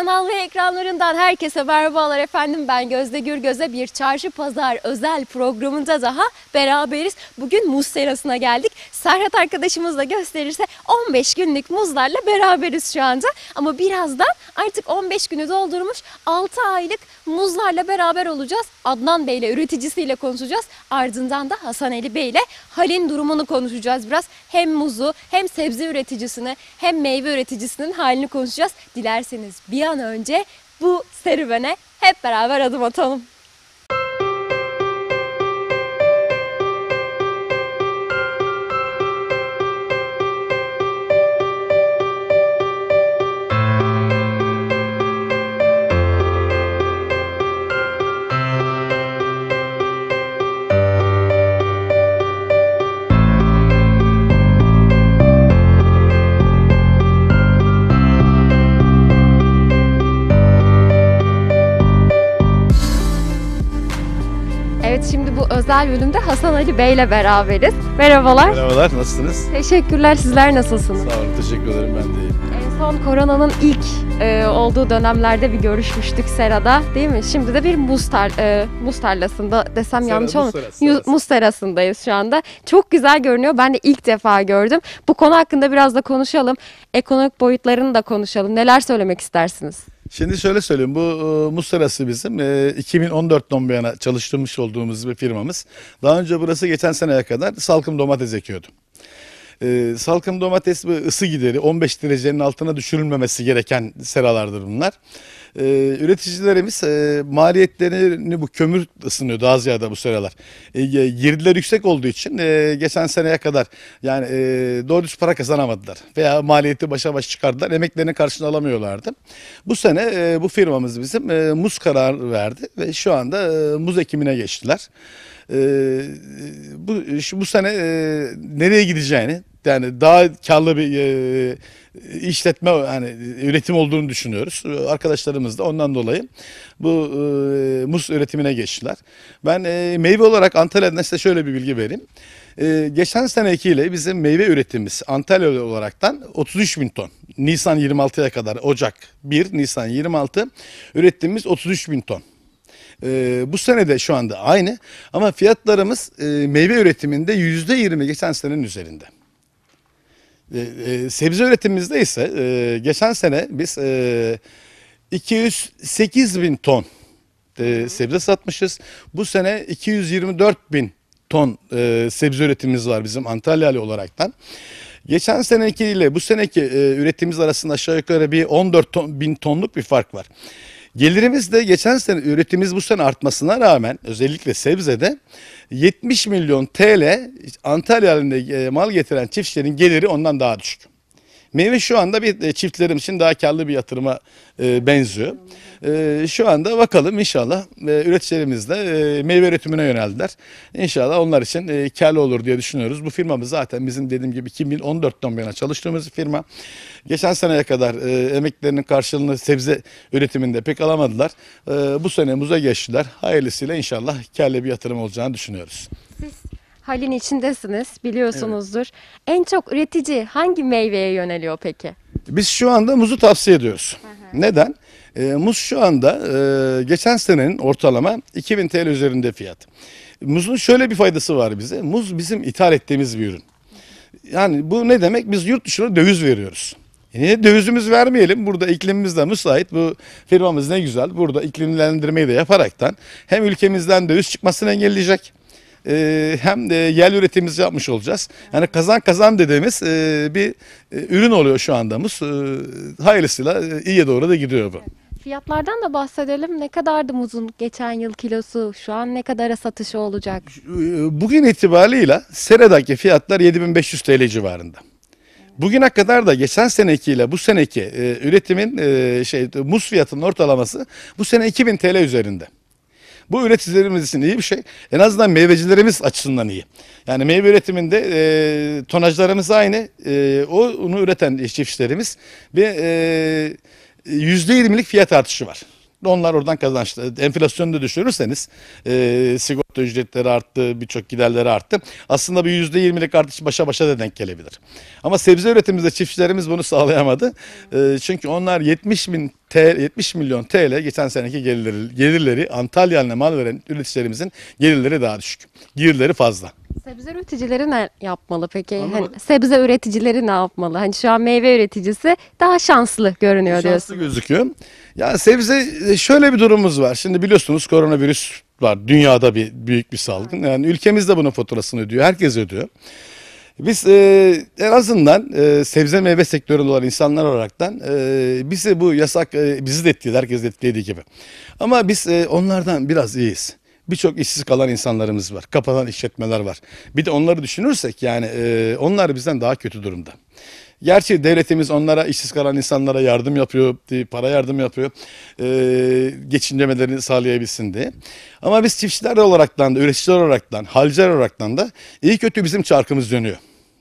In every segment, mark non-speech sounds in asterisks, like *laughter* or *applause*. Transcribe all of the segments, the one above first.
Kanal ve ekranlarından herkese merhabalar efendim. Ben Gözde Gürgöz'e bir çarşı pazar özel programında daha beraberiz. Bugün muz serasına geldik. Serhat arkadaşımız da gösterirse 15 günlük muzlarla beraberiz şu anda. Ama birazdan artık 15 günü doldurmuş 6 aylık muzlarla beraber olacağız. Adnan Bey ile üreticisiyle konuşacağız. Ardından da Hasan Ali Bey ile Halin durumunu konuşacağız biraz. Hem muzu hem sebze üreticisini hem meyve üreticisinin halini konuşacağız. Dilerseniz bir an önce bu serüvene hep beraber adım atalım. özel bölümde Hasan Ali Bey ile beraberiz. Merhabalar. Merhabalar, nasılsınız? Teşekkürler, sizler nasılsınız? Sağ olun, teşekkür ederim, ben de iyiyim. En son koronanın ilk e, olduğu dönemlerde bir görüşmüştük Sera'da değil mi? Şimdi de bir muz, tar e, muz tarlasında desem Sera, yanlış olmaz. Muz terasındayız şu anda. Çok güzel görünüyor, ben de ilk defa gördüm. Bu konu hakkında biraz da konuşalım. Ekonomik boyutlarını da konuşalım. Neler söylemek istersiniz? Şimdi şöyle söyleyeyim bu e, Mustarası bizim e, 2014'ten bu yana çalıştırmış olduğumuz bir firmamız. Daha önce burası geçen seneye kadar salkım domates ekiyordu. E, salkım domates bu ısı gideri 15 derecenin altına düşürülmemesi gereken seralardır bunlar e, üreticilerimiz e, maliyetlerini bu kömür ısınıyor daha ziyade bu sıralar. E, girdiler yüksek olduğu için e, geçen seneye kadar yani e, doğru düz para kazanamadılar veya maliyeti başa baş çıkardılar. Emeklerini karşılığını alamıyorlardı. Bu sene e, bu firmamız bizim e, muz karar verdi ve şu anda e, muz ekimine geçtiler. E, bu, şu, bu sene e, nereye gideceğini yani daha karlı bir e, işletme yani üretim olduğunu düşünüyoruz. Arkadaşlarımız da ondan dolayı bu e, muz üretimine geçtiler. Ben e, meyve olarak Antalya'dan size şöyle bir bilgi vereyim. E, geçen senekiyle bizim meyve üretimimiz Antalya olaraktan 33 bin ton. Nisan 26'ya kadar Ocak 1 Nisan 26 ürettiğimiz 33 bin ton. E, bu sene de şu anda aynı ama fiyatlarımız e, meyve üretiminde %20 geçen senenin üzerinde. Ee, e, sebze üretimimizde ise e, geçen sene biz 208 e, bin ton sebze satmışız. Bu sene 224 bin ton sebze üretimimiz var bizim Antalyalı olaraktan. Geçen seneki ile bu seneki üretimimiz arasında aşağı yukarı bir 14 bin tonluk bir fark var. Gelirimiz de geçen sene üretimimiz bu sene artmasına rağmen özellikle sebzede 70 milyon TL Antalya e, mal getiren çiftçilerin geliri ondan daha düşük. Meyve şu anda bir e, çiftlerim için daha karlı bir yatırıma e, benziyor. E, şu anda bakalım inşallah üreticilerimiz de meyve üretimine yöneldiler. İnşallah onlar için karlı olur diye düşünüyoruz. Bu firmamız zaten bizim dediğim gibi 2014'ten beri çalıştığımız bir firma. Geçen seneye kadar emeklerinin karşılığını sebze üretiminde pek alamadılar. Bu sene muza geçtiler. Hayırlısıyla inşallah karlı bir yatırım olacağını düşünüyoruz. Siz halin içindesiniz biliyorsunuzdur. En çok üretici hangi meyveye yöneliyor peki? Biz şu anda muzu tavsiye ediyoruz. Neden? E, muz şu anda e, geçen senenin ortalama 2000 TL üzerinde fiyat. Muzun şöyle bir faydası var bize. Muz bizim ithal ettiğimiz bir ürün. Yani bu ne demek? Biz yurt dışına döviz veriyoruz. E niye dövizimiz vermeyelim? Burada iklimimiz de müsait. Bu firmamız ne güzel. Burada iklimlendirmeyi de yaparaktan hem ülkemizden döviz çıkmasını engelleyecek e, hem de yel üretimimizi yapmış olacağız. Yani kazan kazan dediğimiz e, bir e, ürün oluyor şu anda muz. E, hayırlısıyla e, iyiye doğru da gidiyor bu. Fiyatlardan da bahsedelim. Ne kadardı muzun geçen yıl kilosu? Şu an ne kadara satışı olacak? E, bugün itibarıyla seredaki fiyatlar 7500 TL civarında. Bugüne kadar da geçen senekiyle bu seneki e, üretimin e, şey muz fiyatının ortalaması bu sene 2000 TL üzerinde. Bu üreticilerimiz için iyi bir şey. En azından meyvecilerimiz açısından iyi. Yani meyve üretiminde e, tonajlarımız aynı. E, onu üreten çiftçilerimiz bir e, %20'lik fiyat artışı var. Onlar oradan kazançlı. Enflasyonu da düşürürseniz e, sigorta ücretleri arttı, birçok giderleri arttı. Aslında bir yüzde yirmilik artış başa başa da denk gelebilir. Ama sebze üretimimizde çiftçilerimiz bunu sağlayamadı. E, çünkü onlar 70 bin T 70 milyon TL geçen seneki gelirleri, gelirleri Antalya'nın mal veren üreticilerimizin gelirleri daha düşük. Gelirleri fazla. Sebze üreticileri ne yapmalı peki? Hani sebze üreticileri ne yapmalı? Hani şu an meyve üreticisi daha şanslı görünüyor şanslı diyorsun. Şanslı gözüküyor. Ya sebze e, şöyle bir durumumuz var. Şimdi biliyorsunuz koronavirüs var. Dünyada bir büyük bir salgın. Yani ülkemiz de bunun faturasını ödüyor. Herkes ödüyor. Biz e, en azından e, sebze meyve sektöründe olan insanlar olaraktan e, bize bu yasak e, bizi de etkiledi, herkes de etkilediği gibi. Ama biz e, onlardan biraz iyiyiz. Birçok işsiz kalan insanlarımız var. Kapanan işletmeler var. Bir de onları düşünürsek yani e, onlar bizden daha kötü durumda. Gerçi devletimiz onlara işsiz kalan insanlara yardım yapıyor, diye para yardım yapıyor, e, geçinmelerini sağlayabilsin diye. Ama biz çiftçiler olaraktan da, üreticiler olaraktan, halciler olaraktan da iyi kötü bizim çarkımız dönüyor.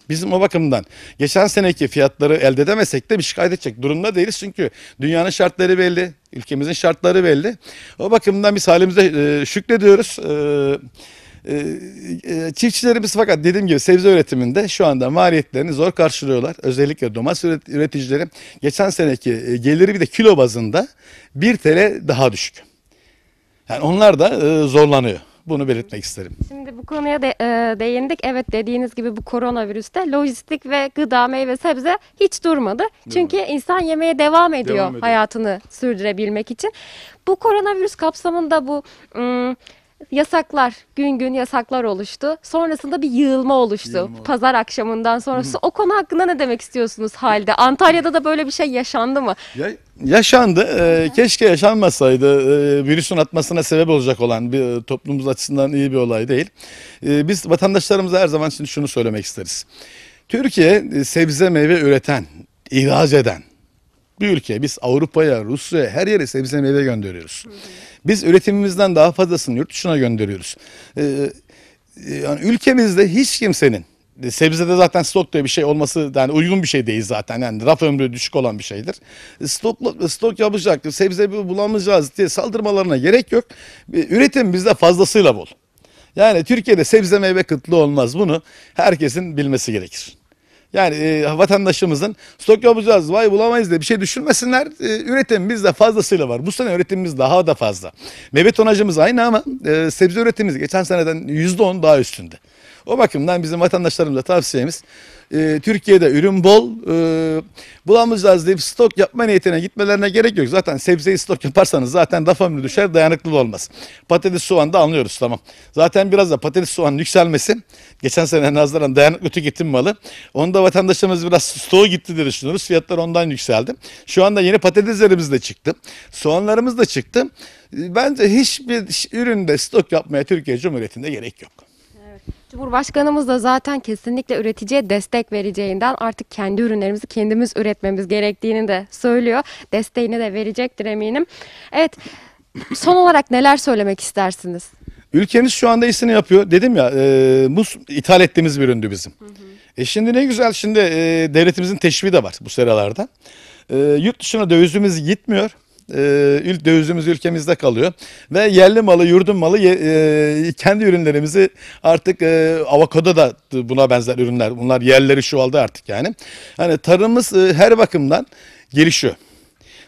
Bizim o bakımdan geçen seneki fiyatları elde edemesek de bir şikayet edecek durumda değiliz. Çünkü dünyanın şartları belli, ülkemizin şartları belli. O bakımdan biz halimize e, şükrediyoruz. E, e, e, çiftçilerimiz fakat dediğim gibi sebze üretiminde şu anda maliyetlerini zor karşılıyorlar. Özellikle domates üreticileri geçen seneki geliri bir de kilo bazında 1 TL daha düşük. Yani onlar da zorlanıyor. Bunu belirtmek isterim. Şimdi bu konuya de, e, değindik. Evet dediğiniz gibi bu koronavirüste lojistik ve gıda, meyve, sebze hiç durmadı. Çünkü insan yemeye devam ediyor, devam ediyor. hayatını sürdürebilmek için. Bu koronavirüs kapsamında bu... Im, yasaklar, gün gün yasaklar oluştu. Sonrasında bir yığılma oluştu. Yığılma Pazar akşamından sonrası. Hı. O konu hakkında ne demek istiyorsunuz halde? Antalya'da da böyle bir şey yaşandı mı? Ya, yaşandı. Ee, keşke yaşanmasaydı. Ee, virüsün atmasına sebep olacak olan bir e, toplumumuz açısından iyi bir olay değil. Ee, biz vatandaşlarımıza her zaman şimdi şunu söylemek isteriz. Türkiye e, sebze meyve üreten, ihraç eden, bir ülke. Biz Avrupa'ya, Rusya'ya her yere sebze meyve gönderiyoruz. Biz üretimimizden daha fazlasını yurt dışına gönderiyoruz. Ee, e, yani ülkemizde hiç kimsenin e, sebzede zaten stok diye bir şey olması yani uygun bir şey değil zaten. Yani raf ömrü düşük olan bir şeydir. E, stok, stok yapacak, sebze bulamayacağız diye saldırmalarına gerek yok. Üretim bizde fazlasıyla bol. Yani Türkiye'de sebze meyve kıtlığı olmaz. Bunu herkesin bilmesi gerekir. Yani e, vatandaşımızın stok yapacağız, vay bulamayız diye bir şey düşünmesinler. E, üretimimiz de fazlasıyla var. Bu sene üretimimiz daha da fazla. Meyve tonajımız aynı ama e, sebze üretimimiz geçen seneden %10 daha üstünde. O bakımdan bizim vatandaşlarımıza tavsiyemiz e, Türkiye'de ürün bol e, bulamayacağız deyip stok yapma niyetine gitmelerine gerek yok. Zaten sebzeyi stok yaparsanız zaten laf ömrü düşer dayanıklı olmaz. Patates soğan da anlıyoruz tamam. Zaten biraz da patates soğan yükselmesi geçen sene nazaran dayanıklı tüketim malı. Onu da vatandaşlarımız biraz stoğu gitti diye düşünüyoruz. Fiyatlar ondan yükseldi. Şu anda yeni patateslerimiz de çıktı. Soğanlarımız da çıktı. Bence hiçbir üründe stok yapmaya Türkiye Cumhuriyeti'nde gerek yok. Cumhurbaşkanımız da zaten kesinlikle üreticiye destek vereceğinden artık kendi ürünlerimizi kendimiz üretmemiz gerektiğini de söylüyor. Desteğini de verecektir eminim. Evet son olarak neler söylemek istersiniz? Ülkemiz şu anda iyisini yapıyor. Dedim ya e, muz ithal ettiğimiz bir üründü bizim. Hı hı. E şimdi ne güzel şimdi e, devletimizin teşviki de var bu seralarda. E, yurt dışına dövizimiz gitmiyor e, dövizimiz ülkemizde kalıyor. Ve yerli malı, yurdun malı e, kendi ürünlerimizi artık e, avokado da buna benzer ürünler. Bunlar yerleri şu aldı artık yani. Hani tarımımız e, her bakımdan gelişiyor.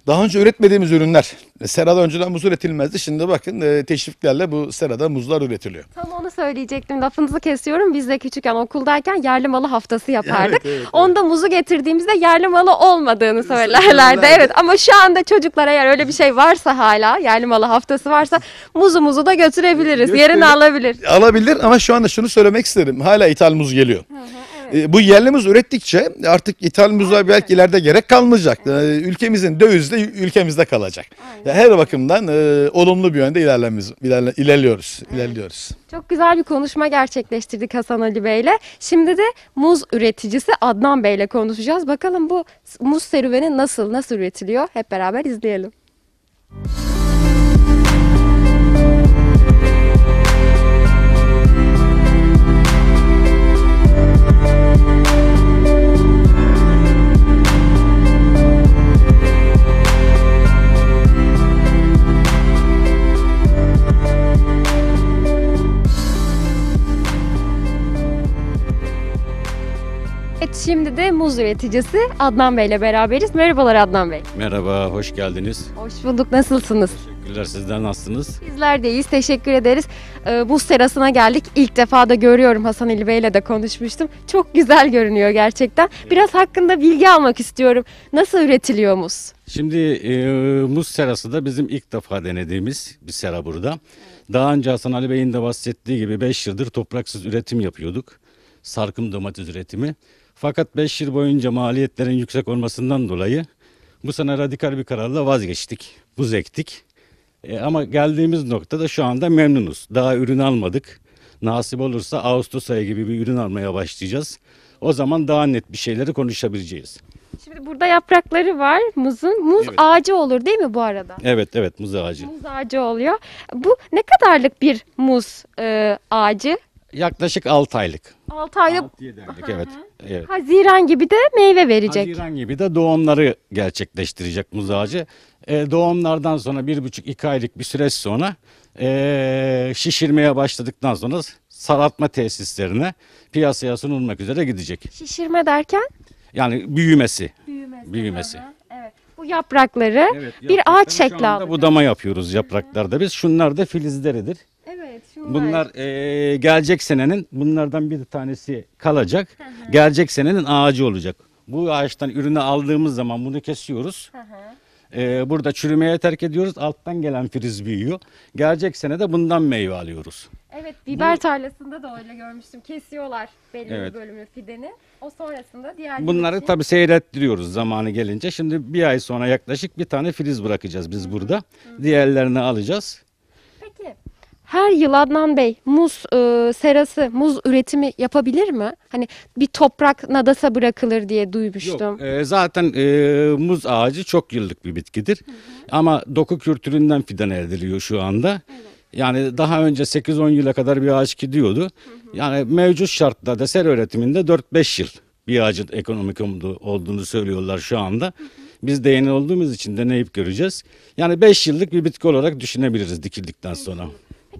Daha önce üretmediğimiz ürünler. E, serada önceden muz üretilmezdi. Şimdi bakın e, teşviklerle bu serada muzlar üretiliyor. Tam onu söyleyecektim. Lafınızı kesiyorum. Biz de küçükken okuldayken yerli malı haftası yapardık. Evet, evet, evet. Onda muzu getirdiğimizde yerli malı olmadığını söylerlerdi. Evet ama şu anda çocuklar eğer öyle bir şey varsa hala yerli malı haftası varsa muzumuzu da götürebiliriz. Yerini alabilir. Alabilir ama şu anda şunu söylemek isterim. Hala ithal muz geliyor. Hı hı. E, bu yerlimiz ürettikçe artık ithal muza belki ileride gerek kalmayacak. E, ülkemizin döviz de ülkemizde kalacak. Yani her bakımdan e, olumlu bir yönde ilerlemiz, ilerle, ilerliyoruz. ilerliyoruz. Çok güzel bir konuşma gerçekleştirdik Hasan Ali Bey'le. Şimdi de muz üreticisi Adnan Bey'le konuşacağız. Bakalım bu muz serüveni nasıl, nasıl üretiliyor? Hep beraber izleyelim. Müzik Şimdi de muz üreticisi Adnan Bey ile beraberiz. Merhabalar Adnan Bey. Merhaba, hoş geldiniz. Hoş bulduk, nasılsınız? Teşekkürler, sizden nasılsınız? Bizler de iyiyiz, teşekkür ederiz. Ee, buz terasına geldik. İlk defa da görüyorum Hasan İli Bey ile de konuşmuştum. Çok güzel görünüyor gerçekten. Biraz hakkında bilgi almak istiyorum. Nasıl üretiliyor muz? Şimdi e, muz serası da bizim ilk defa denediğimiz bir sera burada. Daha önce Hasan Ali Bey'in de bahsettiği gibi 5 yıldır topraksız üretim yapıyorduk. Sarkım domates üretimi. Fakat 5 yıl boyunca maliyetlerin yüksek olmasından dolayı bu sene radikal bir kararla vazgeçtik. Buz ektik. E, ama geldiğimiz noktada şu anda memnunuz. Daha ürün almadık. Nasip olursa Ağustos ayı gibi bir ürün almaya başlayacağız. O zaman daha net bir şeyleri konuşabileceğiz. Şimdi burada yaprakları var muzun. Muz evet. ağacı olur değil mi bu arada? Evet evet muz ağacı. Muz ağacı oluyor. Bu ne kadarlık bir muz e, ağacı? Yaklaşık 6 aylık. 6 aylık. 6-7 aylık evet. evet. Haziran gibi de meyve verecek. Haziran gibi de doğumları gerçekleştirecek muz ağacı. E, doğumlardan sonra 1,5-2 aylık bir süreç sonra e, şişirmeye başladıktan sonra sarartma tesislerine piyasaya sunulmak üzere gidecek. Şişirme derken? Yani büyümesi. Büyümesi. büyümesi. Evet. Bu yaprakları evet, bir ağaç şekli alıyor. Budama yapıyoruz yapraklarda biz. Şunlar da filizleridir. Bunlar, e, gelecek senenin bunlardan bir tanesi kalacak. Hı hı. Gelecek senenin ağacı olacak. Bu ağaçtan ürünü aldığımız zaman bunu kesiyoruz. Hı hı. E, burada çürümeye terk ediyoruz. Alttan gelen filiz büyüyor. Gelecek sene de bundan meyve alıyoruz. Evet biber Bu- tarlasında da öyle görmüştüm. Kesiyorlar belli Evet. bir bölümü fideni. O sonrasında diğer Bunları için- tabii seyrettiriyoruz zamanı gelince. Şimdi bir ay sonra yaklaşık bir tane filiz bırakacağız biz burada. Diğerlerini alacağız. Her yıl Adnan Bey muz e, serası, muz üretimi yapabilir mi? Hani bir toprak nadasa bırakılır diye duymuştum. Yok, e, zaten e, muz ağacı çok yıllık bir bitkidir. Hı hı. Ama doku kültüründen fidan ediliyor şu anda. Evet. Yani daha önce 8-10 yıla kadar bir ağaç gidiyordu. Hı hı. Yani mevcut şartlarda ser üretiminde 4-5 yıl bir ağacın ekonomik olduğunu söylüyorlar şu anda. Hı hı. Biz de yeni olduğumuz için deneyip göreceğiz. Yani 5 yıllık bir bitki olarak düşünebiliriz dikildikten sonra. Hı hı.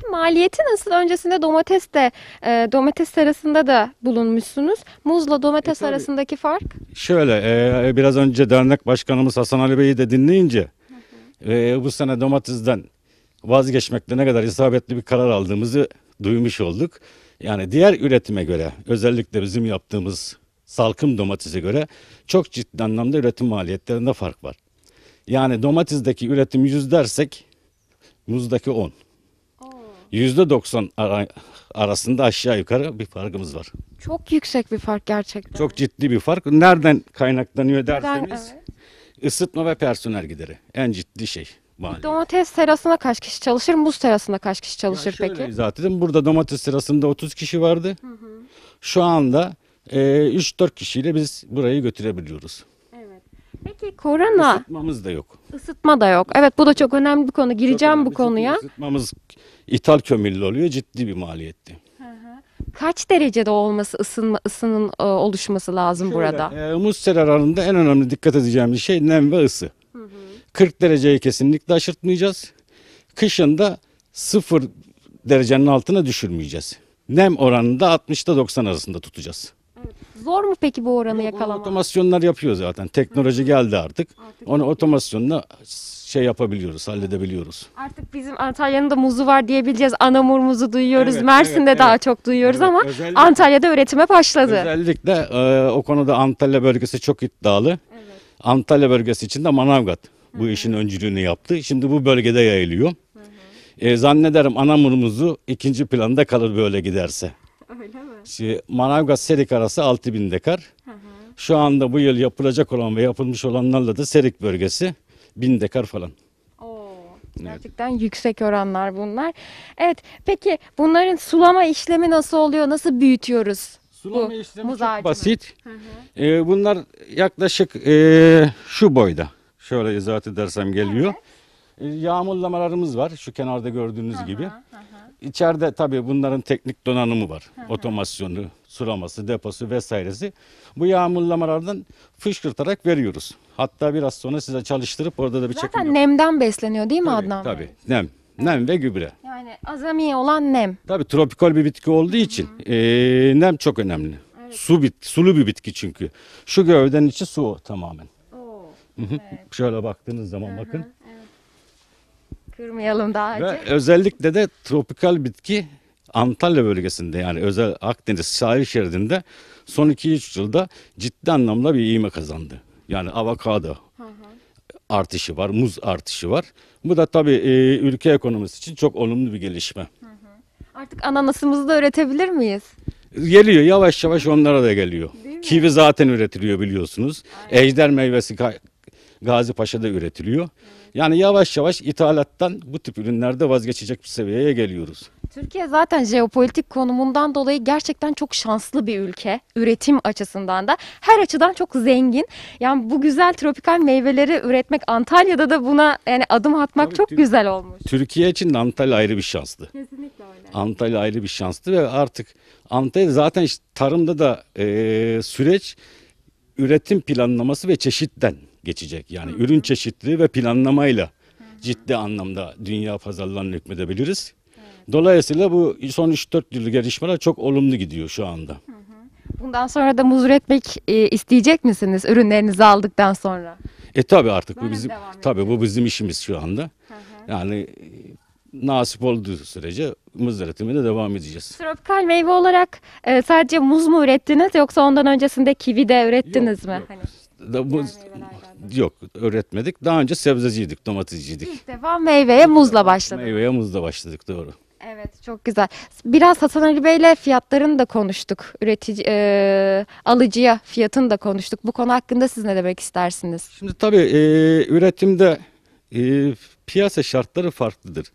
Maliyeti nasıl? Öncesinde domates de e, domates serasında da bulunmuşsunuz. Muzla domates E, arasındaki fark? Şöyle e, biraz önce dernek başkanımız Hasan Ali Bey'i de dinleyince e, bu sene domatesden vazgeçmekte ne kadar isabetli bir karar aldığımızı duymuş olduk. Yani diğer üretime göre özellikle bizim yaptığımız salkım domatese göre çok ciddi anlamda üretim maliyetlerinde fark var. Yani domatesdeki üretim 100 dersek muzdaki 10. %90 arasında aşağı yukarı bir farkımız var. Çok yüksek bir fark gerçekten. Çok ciddi bir fark. Nereden kaynaklanıyor derseniz Neden? ısıtma ve personel gideri en ciddi şey. Mali. Domates terasına kaç kişi çalışır? Muz terasına kaç kişi çalışır ya peki? Zaten burada domates terasında 30 kişi vardı. Hı hı. Şu anda e, 3-4 kişiyle biz burayı götürebiliyoruz. Peki korona Isıtmamız da yok. ısıtma da yok. Evet bu da çok önemli bir konu. Gireceğim bu konuya. Isıtmamız ithal kömürlü oluyor ciddi bir maliyetti. Kaç derecede olması ısınma ısının e, oluşması lazım burada? Şöyle, e, muz serarlarında en önemli dikkat edeceğimiz şey nem ve ısı. 40 dereceyi kesinlikle aşırtmayacağız. Kışın da 0 derecenin altına düşürmeyeceğiz. Nem oranını da 60'ta 90 arasında tutacağız. Zor mu peki bu oranı yakalamak? Otomasyonlar yapıyor zaten. Teknoloji geldi artık. Artık- Onu otomasyonla şey yapabiliyoruz, halledebiliyoruz. Artık bizim Antalya'nın da muzu var diyebileceğiz. Anamur muzu duyuyoruz. Evet, Mersin'de evet, daha evet. çok duyuyoruz Evet, ama özellikle- Antalya'da üretime başladı. Özellikle e, o konuda Antalya bölgesi çok iddialı. Antalya bölgesi için de Manavgat bu işin öncülüğünü yaptı. Şimdi bu bölgede yayılıyor. E, zannederim muzu ikinci planda kalır böyle giderse. *laughs* Öyle mi? Şimdi şey, Manavgat Serik arası 6000 dekar. Hı hı. Şu anda bu yıl yapılacak olan ve yapılmış olanlarla da Serik bölgesi 1000 dekar falan. Gerçekten evet. yüksek oranlar bunlar. Evet peki bunların sulama işlemi nasıl oluyor? Nasıl büyütüyoruz? Sulama bu işlemi çok basit. Hı hı. Ee, bunlar yaklaşık e, şu boyda. Şöyle izah edersem geliyor. Evet. Ee, yağmurlamalarımız var şu kenarda gördüğünüz hı gibi. Hı İçeride tabii bunların teknik donanımı var. Hı Otomasyonu, sulaması, deposu vesairesi. Bu yağmurlamalardan fışkırtarak veriyoruz. Hatta biraz sonra size çalıştırıp orada da bir Zaten çekim Zaten nemden besleniyor değil mi tabii, Adnan Tabii Bey? nem. Nem ve gübre. Yani azami olan nem. Tabii tropikal bir bitki olduğu için E, nem çok önemli. Evet. Su bit, sulu bir bitki çünkü. Şu gövdenin içi su tamamen. Oo, evet. Şöyle baktığınız zaman hı hı. bakın Kırmayalım daha Ve özellikle de tropikal bitki Antalya bölgesinde yani özel Akdeniz sahil şeridinde son 2-3 yılda ciddi anlamda bir iğme kazandı. Yani avokado artışı var, muz artışı var. Bu da tabii e, ülke ekonomisi için çok olumlu bir gelişme. Artık ananasımızı da üretebilir miyiz? Geliyor yavaş yavaş onlara da geliyor. Kivi zaten üretiliyor biliyorsunuz. Ejder meyvesi Gazi Paşa'da üretiliyor. Yani yavaş yavaş ithalattan bu tip ürünlerde vazgeçecek bir seviyeye geliyoruz. Türkiye zaten jeopolitik konumundan dolayı gerçekten çok şanslı bir ülke. Üretim açısından da her açıdan çok zengin. Yani bu güzel tropikal meyveleri üretmek Antalya'da da buna yani adım atmak Tabii çok güzel olmuş. Türkiye için de Antalya ayrı bir şanstı. Kesinlikle öyle. Antalya ayrı bir şanstı ve artık Antalya zaten işte tarımda da eee, süreç üretim planlaması ve çeşitten geçecek. Yani ürün çeşitliliği ve planlamayla ciddi anlamda dünya pazarlarına hükmedebiliriz. Dolayısıyla bu son 3-4 yıllık gelişmeler çok olumlu gidiyor şu anda. Bundan sonra da muz üretmek e, isteyecek misiniz ürünlerinizi aldıktan sonra? E tabi artık bu bizim tabi bu bizim işimiz şu anda. Hı hı. Yani e, nasip olduğu sürece muz üretimine devam edeceğiz. Tropikal meyve olarak e, sadece muz mu ürettiniz yoksa ondan öncesinde kivi de ürettiniz yok, mi? Yok. Hani da bu Diğer yok öğretmedik. Daha önce sebzeciydik, domatesciydik. İlk defa meyveye muzla başladık. Meyveye muzla başladık doğru. Evet çok güzel. Biraz Hasan Ali Bey ile fiyatlarını da konuştuk. Üretici e, alıcıya fiyatını da konuştuk. Bu konu hakkında siz ne demek istersiniz? Şimdi tabii e, üretimde e, piyasa şartları farklıdır.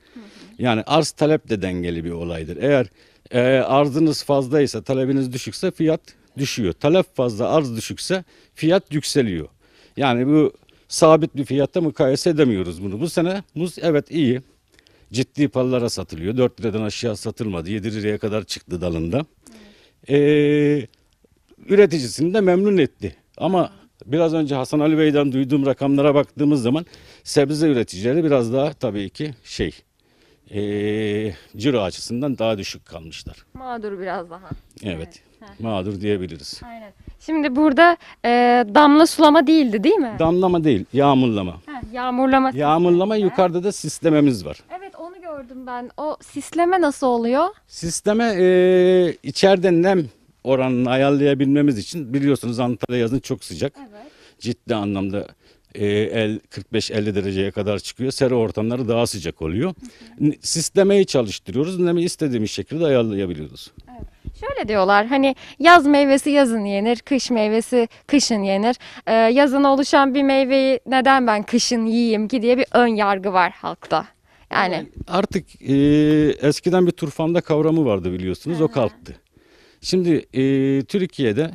Yani arz talep de dengeli bir olaydır. Eğer e, arzınız fazlaysa, talebiniz düşükse fiyat düşüyor. Talep fazla arz düşükse fiyat yükseliyor. Yani bu sabit bir fiyatta mukayese edemiyoruz bunu. Bu sene muz evet iyi. Ciddi pallara satılıyor. 4 liradan aşağı satılmadı. 7 liraya kadar çıktı dalında. Ee, üreticisini de memnun etti. Ama biraz önce Hasan Ali Bey'den duyduğum rakamlara baktığımız zaman sebze üreticileri biraz daha tabii ki şey e, ciro açısından daha düşük kalmışlar. Mağdur biraz daha. Evet. evet mağdur diyebiliriz. Aynen. Şimdi burada e, damla sulama değildi değil mi? Damlama değil, yağmurlama. Ha, yağmurlama. Yağmurlama yukarıda da sislememiz var. Evet onu gördüm ben. O sisleme nasıl oluyor? Sisleme e, içeride nem oranını ayarlayabilmemiz için biliyorsunuz Antalya yazın çok sıcak. Evet. Ciddi anlamda e, el 45-50 dereceye kadar çıkıyor. Sera ortamları daha sıcak oluyor. Hı Sislemeyi çalıştırıyoruz. Nemi istediğimiz şekilde ayarlayabiliyoruz. Evet. Şöyle diyorlar hani yaz meyvesi yazın yenir, kış meyvesi kışın yenir. Ee, yazın oluşan bir meyveyi neden ben kışın yiyeyim ki diye bir ön yargı var halkta. Yani Artık e, eskiden bir turfanda kavramı vardı biliyorsunuz o kalktı. Şimdi e, Türkiye'de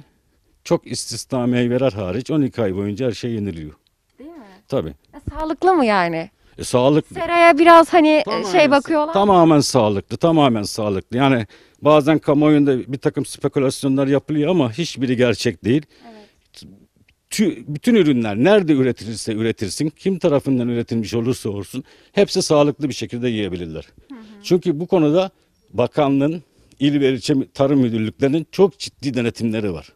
çok istisna meyveler hariç 12 ay boyunca her şey yeniliyor. değil mi? Tabii. Ya, sağlıklı mı yani? E, sağlıklı. Seraya biraz hani e, şey tamamen, şey bakıyorlar. Tamamen sağlıklı, tamamen sağlıklı. Yani bazen kamuoyunda bir takım spekülasyonlar yapılıyor ama hiçbiri gerçek değil. Evet. Tü, bütün ürünler nerede üretilirse üretilsin, kim tarafından üretilmiş olursa olsun hepsi sağlıklı bir şekilde yiyebilirler. Hı hı. Çünkü bu konuda bakanlığın, il ve ilçe tarım müdürlüklerinin çok ciddi denetimleri var.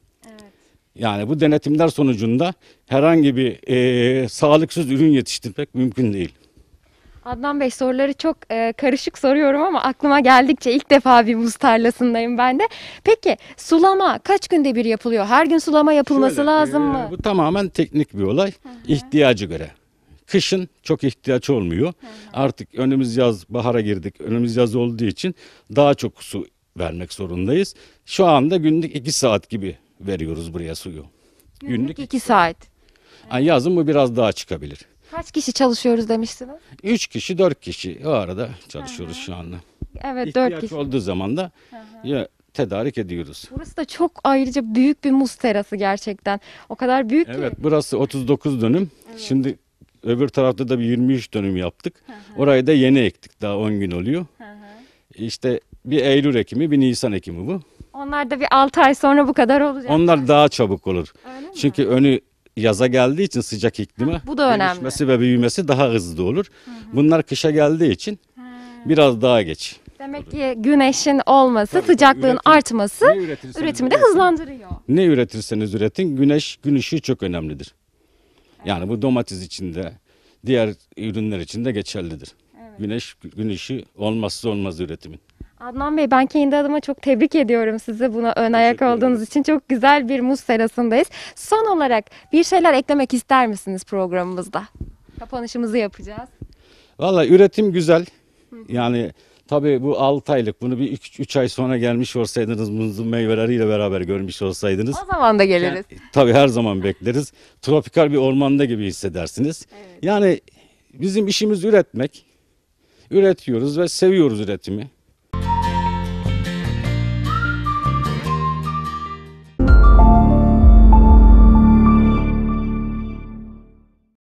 Yani bu denetimler sonucunda herhangi bir e, sağlıksız ürün yetiştirmek mümkün değil. Adnan Bey soruları çok e, karışık soruyorum ama aklıma geldikçe ilk defa bir muz tarlasındayım ben de. Peki sulama kaç günde bir yapılıyor? Her gün sulama yapılması Şöyle, lazım e, mı? Bu tamamen teknik bir olay. Hı-hı. İhtiyacı göre. Kışın çok ihtiyaç olmuyor. Hı-hı. Artık önümüz yaz bahara girdik. Önümüz yaz olduğu için daha çok su vermek zorundayız. Şu anda günlük 2 saat gibi veriyoruz buraya suyu. Günlük 2 saat. Yani yazın bu biraz daha çıkabilir. Kaç kişi çalışıyoruz demiştiniz? Üç kişi, dört kişi o arada çalışıyoruz şu anda. Evet dört kişi. olduğu zaman da ya tedarik ediyoruz. Burası da çok ayrıca büyük bir muz terası gerçekten. O kadar büyük Evet ki. burası 39 dönüm. Şimdi öbür tarafta da bir 23 dönüm yaptık. Orayı da yeni ektik. Daha 10 gün oluyor. İşte bir Eylül ekimi, bir Nisan ekimi bu. Onlar da bir 6 ay sonra bu kadar olacak. Onlar daha çabuk olur. Çünkü önü yaza geldiği için sıcak iklime Hı, bu da önemli. dönüşmesi ve büyümesi daha hızlı olur. Hı hı. Bunlar kışa geldiği için hı. biraz daha geç. Demek ki güneşin olması, Tabii, sıcaklığın üretim, artması üretimi de hızlandırıyor. Ne üretirseniz üretin güneş gün ışığı çok önemlidir. Yani bu domates için de, diğer ürünler için de geçerlidir. Evet. Güneş gün ışığı olmazsa olmaz üretimin. Adnan Bey ben kendi adıma çok tebrik ediyorum sizi buna ön ayak olduğunuz için. Çok güzel bir muz serasındayız. Son olarak bir şeyler eklemek ister misiniz programımızda? Kapanışımızı yapacağız. Valla üretim güzel. Yani tabii bu 6 aylık bunu bir 3 ay sonra gelmiş olsaydınız muzun meyveleriyle beraber görmüş olsaydınız. O zaman da geliriz. Yani, tabii her zaman bekleriz. Tropikal bir ormanda gibi hissedersiniz. Evet. Yani bizim işimiz üretmek. Üretiyoruz ve seviyoruz üretimi.